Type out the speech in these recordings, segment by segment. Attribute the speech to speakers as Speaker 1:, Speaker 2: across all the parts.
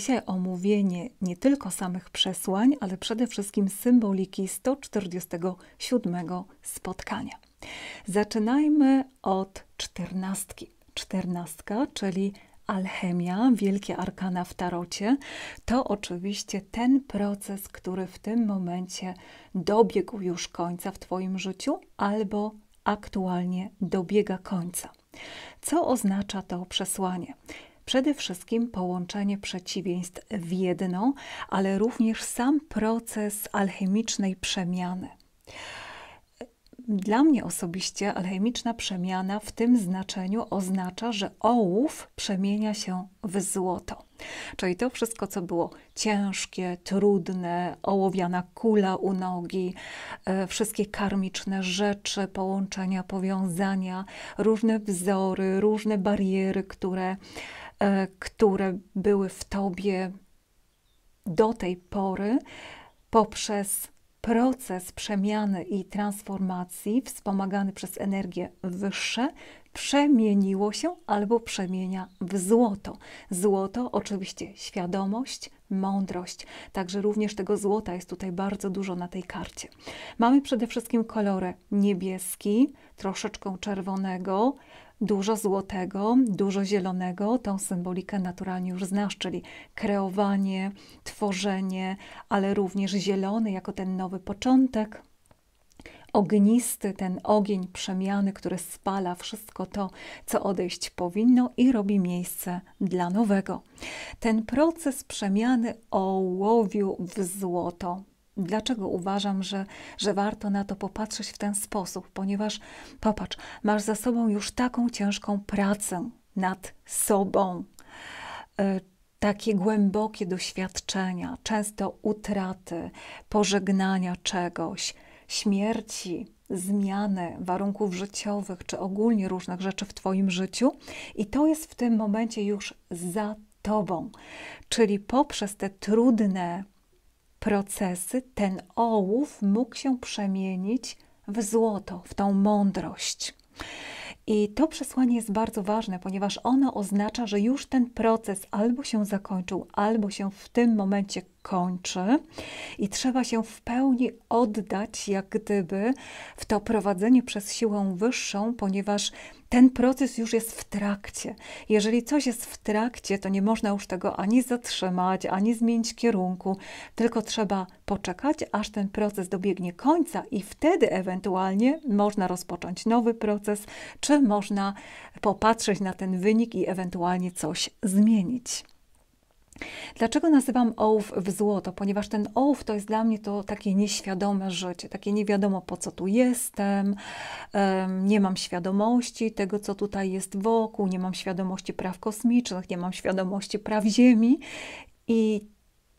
Speaker 1: Dzisiaj omówienie nie tylko samych przesłań, ale przede wszystkim symboliki 147 spotkania. Zaczynajmy od czternastki. Czternastka, czyli alchemia, wielkie arkana w tarocie, to oczywiście ten proces, który w tym momencie dobiegł już końca w Twoim życiu albo aktualnie dobiega końca. Co oznacza to przesłanie? Przede wszystkim połączenie przeciwieństw w jedno, ale również sam proces alchemicznej przemiany. Dla mnie osobiście alchemiczna przemiana w tym znaczeniu oznacza, że ołów przemienia się w złoto. Czyli to wszystko, co było ciężkie, trudne, ołowiana kula u nogi, e, wszystkie karmiczne rzeczy, połączenia, powiązania, różne wzory, różne bariery, które E, które były w tobie do tej pory poprzez proces przemiany i transformacji wspomagany przez energie wyższe przemieniło się albo przemienia w złoto. Złoto oczywiście świadomość, mądrość. Także również tego złota jest tutaj bardzo dużo na tej karcie. Mamy przede wszystkim kolory niebieski, troszeczkę czerwonego, Dużo złotego, dużo zielonego, tą symbolikę naturalnie już znasz, czyli kreowanie, tworzenie, ale również zielony jako ten nowy początek ognisty, ten ogień przemiany, który spala wszystko to, co odejść powinno i robi miejsce dla nowego. Ten proces przemiany ołowiu w złoto Dlaczego uważam, że, że warto na to popatrzeć w ten sposób? Ponieważ popatrz, masz za sobą już taką ciężką pracę nad sobą, e, takie głębokie doświadczenia, często utraty, pożegnania czegoś, śmierci, zmiany warunków życiowych czy ogólnie różnych rzeczy w Twoim życiu, i to jest w tym momencie już za Tobą. Czyli poprzez te trudne procesy ten ołów mógł się przemienić w złoto, w tą mądrość. I to przesłanie jest bardzo ważne, ponieważ ono oznacza, że już ten proces albo się zakończył, albo się w tym momencie kończy i trzeba się w pełni oddać, jak gdyby, w to prowadzenie przez siłę wyższą, ponieważ ten proces już jest w trakcie. Jeżeli coś jest w trakcie, to nie można już tego ani zatrzymać, ani zmienić kierunku, tylko trzeba poczekać, aż ten proces dobiegnie końca i wtedy ewentualnie można rozpocząć nowy proces, czy można popatrzeć na ten wynik i ewentualnie coś zmienić. Dlaczego nazywam ołów w złoto? Ponieważ ten ołów to jest dla mnie to takie nieświadome życie, takie nie wiadomo po co tu jestem, nie mam świadomości tego, co tutaj jest wokół, nie mam świadomości praw kosmicznych, nie mam świadomości praw Ziemi. I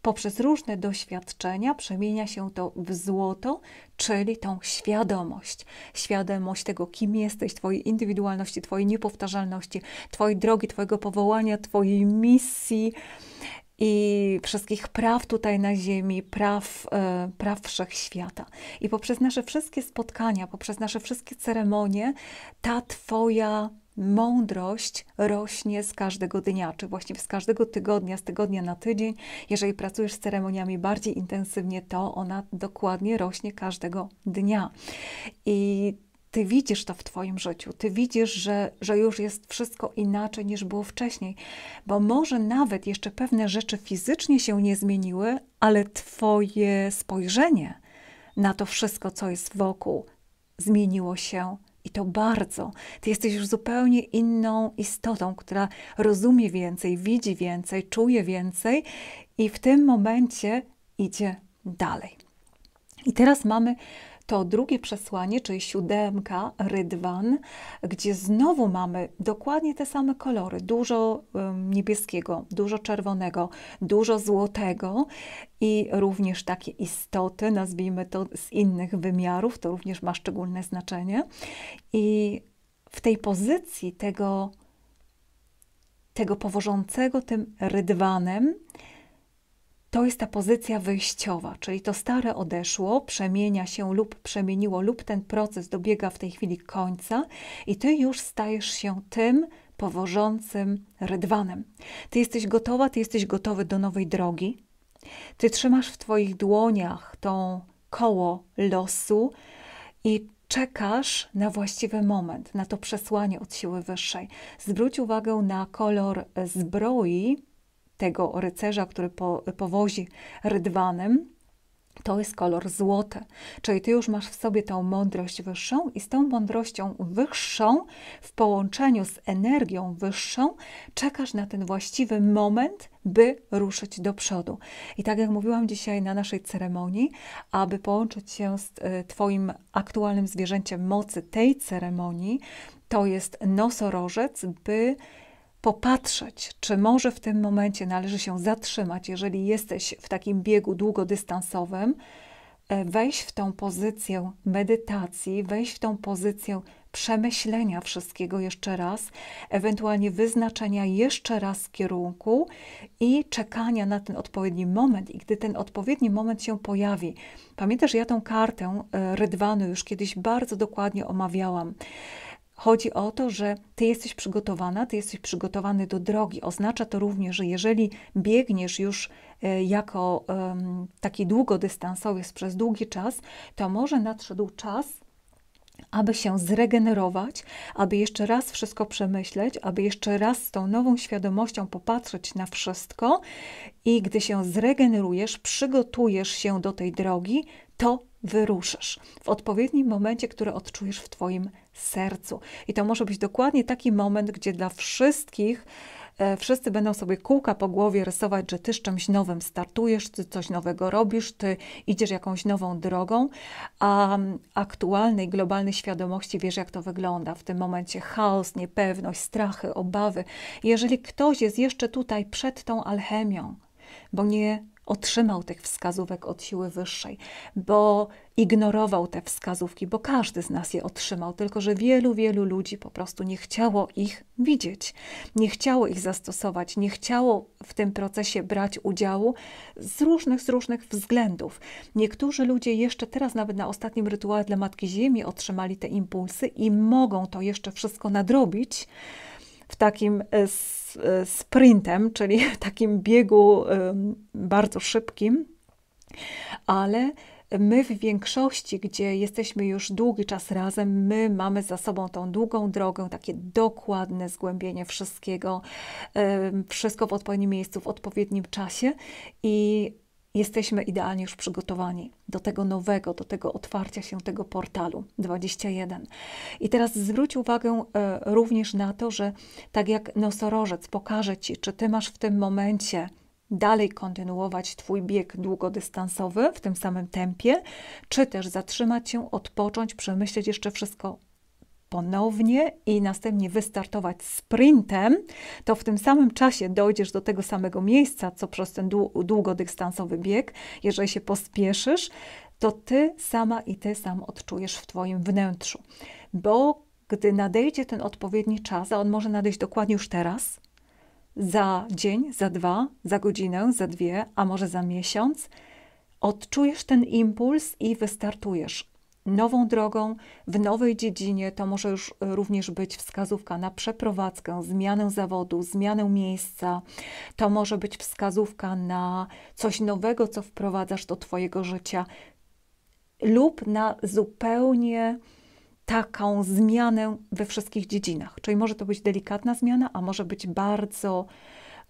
Speaker 1: poprzez różne doświadczenia przemienia się to w złoto, czyli tą świadomość. Świadomość tego, kim jesteś, Twojej indywidualności, Twojej niepowtarzalności, Twojej drogi, Twojego powołania, Twojej misji i wszystkich praw tutaj na Ziemi, praw, e, praw wszechświata. I poprzez nasze wszystkie spotkania, poprzez nasze wszystkie ceremonie, ta Twoja mądrość rośnie z każdego dnia, czy właściwie z każdego tygodnia, z tygodnia na tydzień. Jeżeli pracujesz z ceremoniami bardziej intensywnie, to ona dokładnie rośnie każdego dnia. I ty widzisz to w Twoim życiu, ty widzisz, że, że już jest wszystko inaczej niż było wcześniej, bo może nawet jeszcze pewne rzeczy fizycznie się nie zmieniły, ale Twoje spojrzenie na to wszystko, co jest wokół, zmieniło się i to bardzo. Ty jesteś już zupełnie inną istotą, która rozumie więcej, widzi więcej, czuje więcej i w tym momencie idzie dalej. I teraz mamy to drugie przesłanie, czyli siódemka, rydwan, gdzie znowu mamy dokładnie te same kolory, dużo niebieskiego, dużo czerwonego, dużo złotego i również takie istoty, nazwijmy to z innych wymiarów, to również ma szczególne znaczenie. I w tej pozycji tego, tego powożącego tym rydwanem, to jest ta pozycja wyjściowa, czyli to stare odeszło, przemienia się lub przemieniło, lub ten proces dobiega w tej chwili końca i ty już stajesz się tym powożącym rydwanem. Ty jesteś gotowa, ty jesteś gotowy do nowej drogi. Ty trzymasz w twoich dłoniach to koło losu i czekasz na właściwy moment, na to przesłanie od siły wyższej. Zwróć uwagę na kolor zbroi tego rycerza, który po, powozi rydwanem, to jest kolor złoty. Czyli ty już masz w sobie tą mądrość wyższą i z tą mądrością wyższą w połączeniu z energią wyższą czekasz na ten właściwy moment, by ruszyć do przodu. I tak jak mówiłam dzisiaj na naszej ceremonii, aby połączyć się z e, twoim aktualnym zwierzęciem mocy tej ceremonii, to jest nosorożec, by popatrzeć, czy może w tym momencie należy się zatrzymać, jeżeli jesteś w takim biegu długodystansowym, e, wejść w tą pozycję medytacji, wejść w tą pozycję przemyślenia wszystkiego jeszcze raz, ewentualnie wyznaczenia jeszcze raz kierunku i czekania na ten odpowiedni moment. I gdy ten odpowiedni moment się pojawi, pamiętasz, ja tą kartę e, Rydwanu już kiedyś bardzo dokładnie omawiałam. Chodzi o to, że ty jesteś przygotowana, ty jesteś przygotowany do drogi. Oznacza to również, że jeżeli biegniesz już e, jako taki długodystansowiec przez długi czas, to może nadszedł czas, aby się zregenerować, aby jeszcze raz wszystko przemyśleć, aby jeszcze raz z tą nową świadomością popatrzeć na wszystko i gdy się zregenerujesz, przygotujesz się do tej drogi, to wyruszysz w odpowiednim momencie, który odczujesz w Twoim sercu. I to może być dokładnie taki moment, gdzie dla wszystkich e, wszyscy będą sobie kółka po głowie rysować, że ty z czymś nowym startujesz, ty coś nowego robisz, ty idziesz jakąś nową drogą, a aktualnej, globalnej świadomości wiesz, jak to wygląda. W tym momencie chaos, niepewność, strachy, obawy. Jeżeli ktoś jest jeszcze tutaj przed tą alchemią, bo nie otrzymał tych wskazówek od siły wyższej, bo ignorował te wskazówki, bo każdy z nas je otrzymał, tylko że wielu, wielu ludzi po prostu nie chciało ich widzieć, nie chciało ich zastosować, nie chciało w tym procesie brać udziału z różnych, z różnych względów. Niektórzy ludzie jeszcze teraz, nawet na ostatnim rytuale dla Matki Ziemi, otrzymali te impulsy i mogą to jeszcze wszystko nadrobić w takim e, e, sprintem, czyli w takim biegu e, bardzo szybkim, ale my w większości, gdzie jesteśmy już długi czas razem, my mamy za sobą tą długą drogę, takie dokładne zgłębienie wszystkiego, wszystko w odpowiednim miejscu, w odpowiednim czasie i jesteśmy idealnie już przygotowani do tego nowego, do tego otwarcia się tego portalu 21. I teraz zwróć uwagę e, również na to, że tak jak nosorożec pokaże ci, czy ty masz w tym momencie dalej kontynuować Twój bieg długodystansowy w tym samym tempie, czy też zatrzymać się, odpocząć, przemyśleć jeszcze wszystko ponownie i następnie wystartować sprintem, to w tym samym czasie dojdziesz do tego samego miejsca, co przez ten długodystansowy bieg. Jeżeli się pospieszysz, to ty sama i ty sam odczujesz w twoim wnętrzu. Bo gdy nadejdzie ten odpowiedni czas, a on może nadejść dokładnie już teraz, za dzień, za dwa, za godzinę, za dwie, a może za miesiąc, odczujesz ten impuls i wystartujesz nową drogą, w nowej dziedzinie. To może już e, również być wskazówka na przeprowadzkę, zmianę zawodu, zmianę miejsca. To może być wskazówka na coś nowego, co wprowadzasz do Twojego życia, lub na zupełnie taką zmianę we wszystkich dziedzinach. Czyli może to być delikatna zmiana, a może być bardzo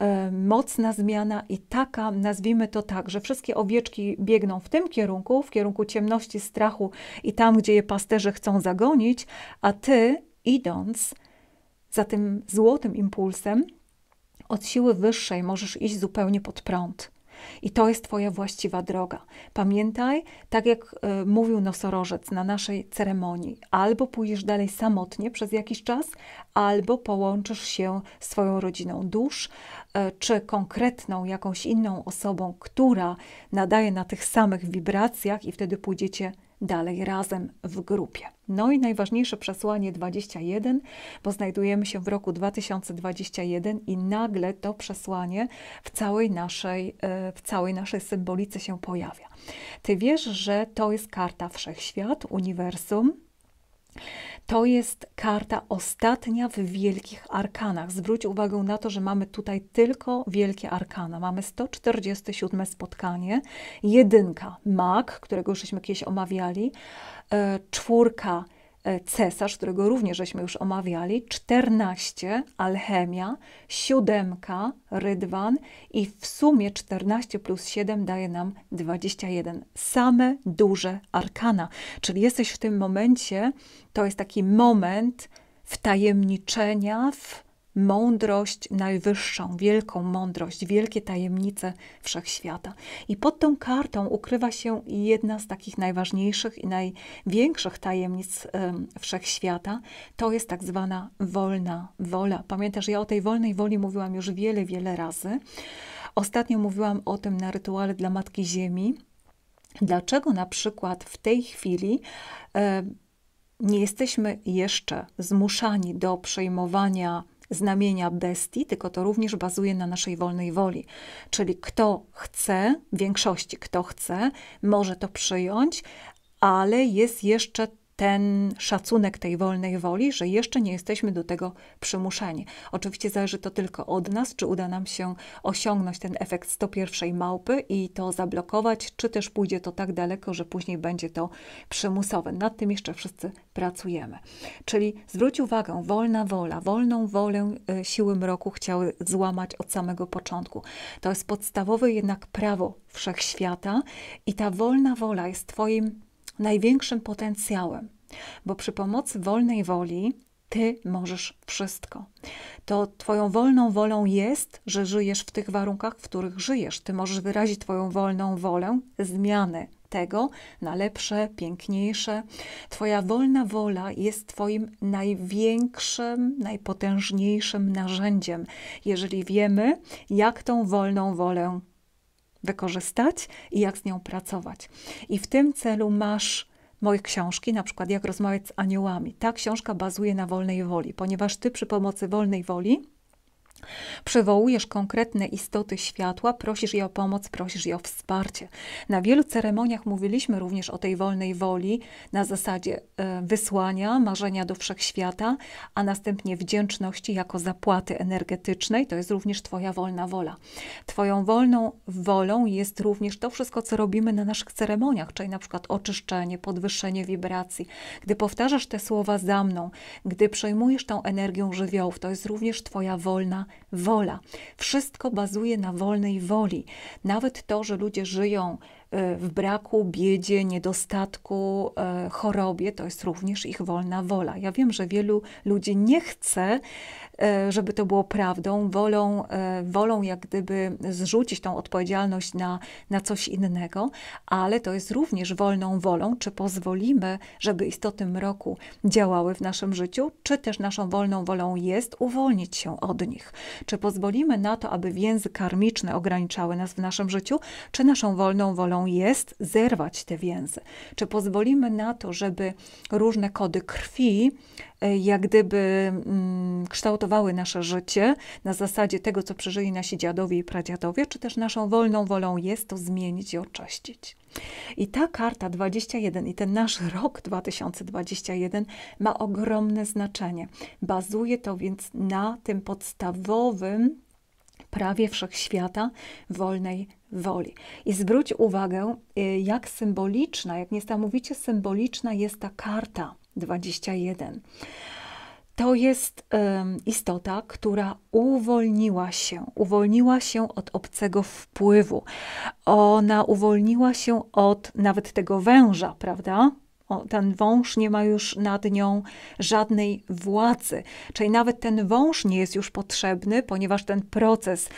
Speaker 1: E, mocna zmiana i taka, nazwijmy to tak, że wszystkie owieczki biegną w tym kierunku, w kierunku ciemności, strachu i tam, gdzie je pasterze chcą zagonić, a ty, idąc za tym złotym impulsem, od siły wyższej możesz iść zupełnie pod prąd. I to jest Twoja właściwa droga. Pamiętaj, tak jak y, mówił nosorożec na naszej ceremonii, albo pójdziesz dalej samotnie przez jakiś czas, albo połączysz się z Twoją rodziną dusz, y, czy konkretną jakąś inną osobą, która nadaje na tych samych wibracjach, i wtedy pójdziecie dalej razem w grupie. No i najważniejsze przesłanie 21, bo znajdujemy się w roku 2021 i nagle to przesłanie w całej naszej, e, w całej naszej symbolice się pojawia. Ty wiesz, że to jest karta wszechświat, uniwersum, to jest karta ostatnia w wielkich arkanach. Zwróć uwagę na to, że mamy tutaj tylko wielkie arkana. Mamy 147 spotkanie, jedynka, mag, którego jużśmy żeśmy kiedyś omawiali, e, czwórka, E, cesarz, którego również żeśmy już omawiali, 14 alchemia, 7 rydwan i w sumie 14 plus 7 daje nam 21. Same duże arkana. Czyli jesteś w tym momencie, to jest taki moment wtajemniczenia w mądrość najwyższą, wielką mądrość, wielkie tajemnice wszechświata. I pod tą kartą ukrywa się jedna z takich najważniejszych i największych tajemnic wszechświata. To jest tak zwana wolna wola. Pamiętasz, ja o tej wolnej woli mówiłam już wiele, wiele razy. Ostatnio mówiłam o tym na rytuale dla Matki Ziemi. Dlaczego na przykład w tej chwili nie jesteśmy jeszcze zmuszani do przejmowania znamienia bestii, tylko to również bazuje na naszej wolnej woli. Czyli kto chce, w większości kto chce, może to przyjąć, ale jest jeszcze ten szacunek tej wolnej woli, że jeszcze nie jesteśmy do tego przymuszeni. Oczywiście zależy to tylko od nas, czy uda nam się osiągnąć ten efekt 101 małpy i to zablokować, czy też pójdzie to tak daleko, że później będzie to przymusowe. Nad tym jeszcze wszyscy pracujemy. Czyli zwróć uwagę, wolna wola, wolną wolę e, siły mroku chciały złamać od samego początku. To jest podstawowe jednak prawo wszechświata i ta wolna wola jest Twoim największym potencjałem, bo przy pomocy wolnej woli ty możesz wszystko. To Twoją wolną wolą jest, że żyjesz w tych warunkach, w których żyjesz. Ty możesz wyrazić Twoją wolną wolę zmiany tego na lepsze, piękniejsze. Twoja wolna wola jest Twoim największym, najpotężniejszym narzędziem, jeżeli wiemy, jak tą wolną wolę wykorzystać i jak z nią pracować. I w tym celu masz moje książki, na przykład Jak rozmawiać z aniołami. Ta książka bazuje na wolnej woli, ponieważ ty przy pomocy wolnej woli Przywołujesz konkretne istoty światła, prosisz je o pomoc, prosisz je o wsparcie. Na wielu ceremoniach mówiliśmy również o tej wolnej woli na zasadzie e, wysłania, marzenia do wszechświata, a następnie wdzięczności jako zapłaty energetycznej. To jest również Twoja wolna wola. Twoją wolną wolą jest również to wszystko, co robimy na naszych ceremoniach, czyli na przykład oczyszczenie, podwyższenie wibracji. Gdy powtarzasz te słowa za mną, gdy przejmujesz tą energią żywiołów, to jest również Twoja wolna wola. Wszystko bazuje na wolnej woli. Nawet to, że ludzie żyją E, w braku, biedzie, niedostatku, e, chorobie, to jest również ich wolna wola. Ja wiem, że wielu ludzi nie chce, e, żeby to było prawdą, wolą, wolą jak gdyby zrzucić tą odpowiedzialność na, na coś innego, ale to jest również wolną wolą, czy pozwolimy, żeby istoty mroku działały w naszym życiu, czy też naszą wolną wolą jest uwolnić się od nich. Czy pozwolimy na to, aby więzy karmiczne ograniczały nas w naszym życiu, czy naszą wolną wolą jest zerwać te więzy. Czy pozwolimy na to, żeby różne kody krwi e, jak gdyby mm, kształtowały nasze życie na zasadzie tego, co przeżyli nasi dziadowie i pradziadowie, czy też naszą wolną wolą jest to zmienić i oczyścić. I ta karta 21 i ten nasz rok 2021 ma ogromne znaczenie. Bazuje to więc na tym podstawowym prawie wszechświata wolnej woli. I zwróć uwagę, y, jak symboliczna, jak niesamowicie symboliczna jest ta karta 21. To jest um, istota, która uwolniła się, uwolniła się od obcego wpływu. Ona uwolniła się od nawet tego węża, prawda? ten wąż nie ma już nad nią żadnej władzy. Czyli nawet ten wąż nie jest już potrzebny, ponieważ ten proces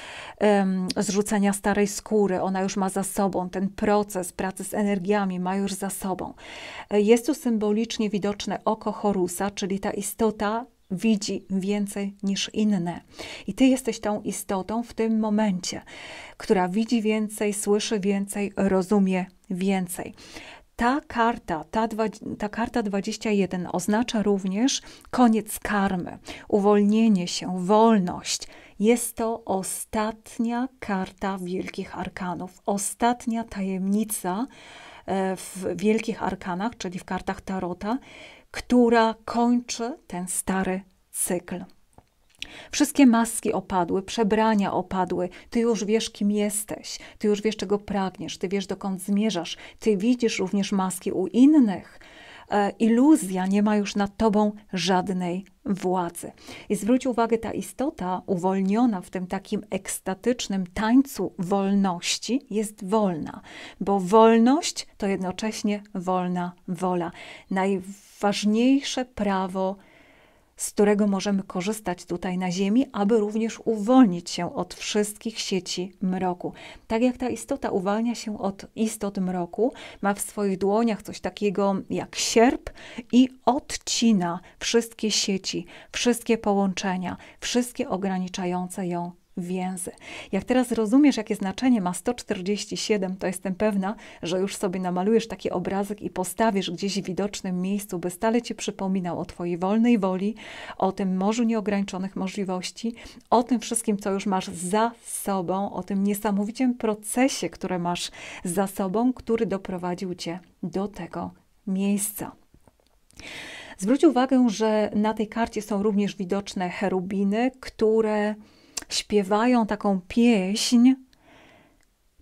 Speaker 1: um, zrzucenia starej skóry, ona już ma za sobą, ten proces pracy z energiami ma już za sobą. E, jest tu symbolicznie widoczne oko Horusa, czyli ta istota widzi więcej niż inne. I ty jesteś tą istotą w tym momencie, która widzi więcej, słyszy więcej, rozumie więcej. Ta karta, ta, dwa, ta karta 21 oznacza również koniec karmy, uwolnienie się, wolność. Jest to ostatnia karta Wielkich Arkanów, ostatnia tajemnica e, w Wielkich Arkanach, czyli w kartach Tarota, która kończy ten stary cykl. Wszystkie maski opadły, przebrania opadły. Ty już wiesz, kim jesteś, ty już wiesz, czego pragniesz, ty wiesz, dokąd zmierzasz, ty widzisz również maski u innych. E, iluzja nie ma już nad tobą żadnej władzy. I zwróć uwagę, ta istota uwolniona w tym takim ekstatycznym tańcu wolności jest wolna, bo wolność to jednocześnie wolna wola. Najważniejsze prawo z którego możemy korzystać tutaj na Ziemi, aby również uwolnić się od wszystkich sieci mroku. Tak jak ta istota uwalnia się od istot mroku, ma w swoich dłoniach coś takiego jak sierp i odcina wszystkie sieci, wszystkie połączenia, wszystkie ograniczające ją więzy. Jak teraz rozumiesz, jakie znaczenie ma 147, to jestem pewna, że już sobie namalujesz taki obrazek i postawisz gdzieś w widocznym miejscu, by stale ci przypominał o Twojej wolnej woli, o tym morzu nieograniczonych możliwości, o tym wszystkim, co już masz za sobą, o tym niesamowitym procesie, który masz za sobą, który doprowadził Cię do tego miejsca. Zwróć uwagę, że na tej karcie są również widoczne cherubiny, które śpiewają taką pieśń: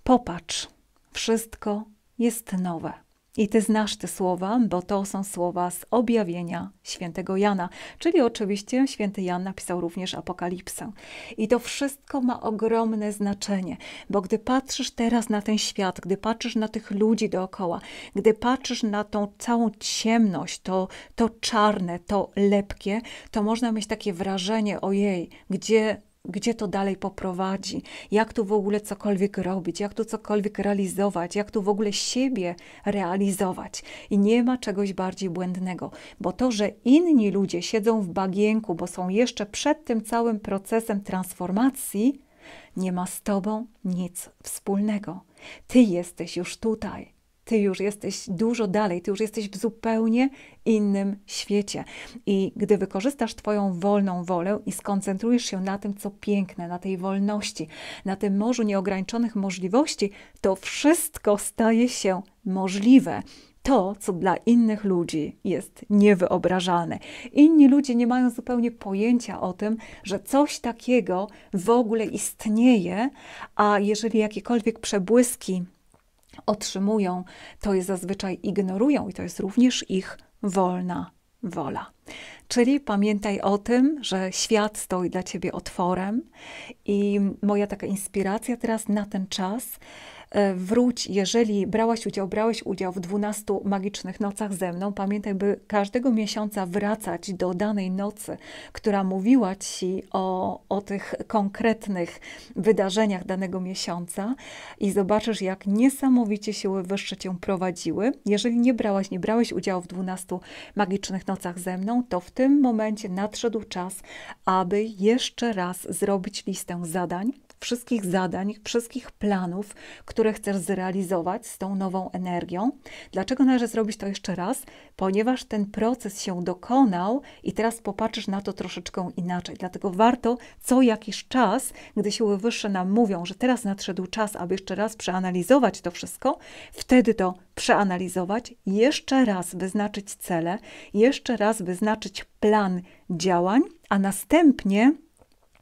Speaker 1: Popatrz, wszystko jest nowe. I ty znasz te słowa, bo to są słowa z objawienia świętego Jana, czyli oczywiście święty Jan napisał również Apokalipsę. I to wszystko ma ogromne znaczenie, bo gdy patrzysz teraz na ten świat, gdy patrzysz na tych ludzi dookoła, gdy patrzysz na tą całą ciemność, to, to czarne, to lepkie, to można mieć takie wrażenie, ojej, gdzie gdzie to dalej poprowadzi, jak tu w ogóle cokolwiek robić, jak tu cokolwiek realizować, jak tu w ogóle siebie realizować. I nie ma czegoś bardziej błędnego, bo to, że inni ludzie siedzą w bagienku, bo są jeszcze przed tym całym procesem transformacji, nie ma z tobą nic wspólnego. Ty jesteś już tutaj ty już jesteś dużo dalej, ty już jesteś w zupełnie innym świecie. I gdy wykorzystasz Twoją wolną wolę i skoncentrujesz się na tym, co piękne, na tej wolności, na tym morzu nieograniczonych możliwości, to wszystko staje się możliwe to, co dla innych ludzi jest niewyobrażalne. Inni ludzie nie mają zupełnie pojęcia o tym, że coś takiego w ogóle istnieje, a jeżeli jakiekolwiek przebłyski otrzymują, to je zazwyczaj ignorują i to jest również ich wolna wola. Czyli pamiętaj o tym, że świat stoi dla ciebie otworem i moja taka inspiracja teraz na ten czas E, wróć, jeżeli brałaś udział, brałeś udział w 12 magicznych nocach ze mną. Pamiętaj, by każdego miesiąca wracać do danej nocy, która mówiła ci o, o tych konkretnych wydarzeniach danego miesiąca i zobaczysz, jak niesamowicie siły wyższe cię prowadziły. Jeżeli nie brałaś, nie brałeś udziału w 12 magicznych nocach ze mną, to w tym momencie nadszedł czas, aby jeszcze raz zrobić listę zadań wszystkich zadań, wszystkich planów, które chcesz zrealizować z tą nową energią. Dlaczego należy zrobić to jeszcze raz? Ponieważ ten proces się dokonał i teraz popatrzysz na to troszeczkę inaczej. Dlatego warto co jakiś czas, gdy siły wyższe nam mówią, że teraz nadszedł czas, aby jeszcze raz przeanalizować to wszystko, wtedy to przeanalizować, jeszcze raz wyznaczyć cele, jeszcze raz wyznaczyć plan działań, a następnie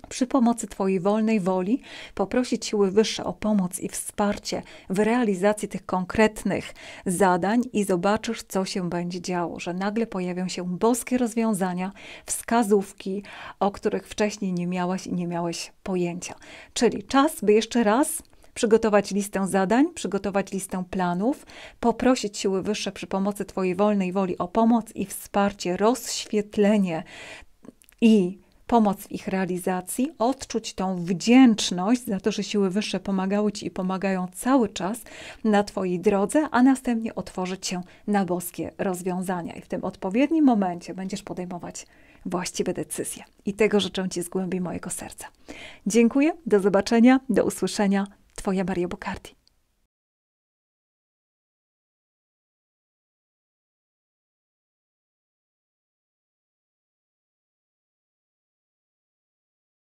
Speaker 1: przy pomocy Twojej wolnej woli poprosić siły wyższe o pomoc i wsparcie w realizacji tych konkretnych zadań i zobaczysz, co się będzie działo, że nagle pojawią się boskie rozwiązania, wskazówki, o których wcześniej nie miałaś i nie miałeś pojęcia. Czyli czas, by jeszcze raz przygotować listę zadań, przygotować listę planów, poprosić siły wyższe przy pomocy Twojej wolnej woli o pomoc i wsparcie, rozświetlenie i pomoc w ich realizacji, odczuć tą wdzięczność za to, że siły wyższe pomagały Ci i pomagają cały czas na Twojej drodze, a następnie otworzyć się na boskie rozwiązania. I w tym odpowiednim momencie będziesz podejmować właściwe decyzje. I tego życzę Ci z głębi mojego serca. Dziękuję, do zobaczenia, do usłyszenia. Twoja Maria Bukardi.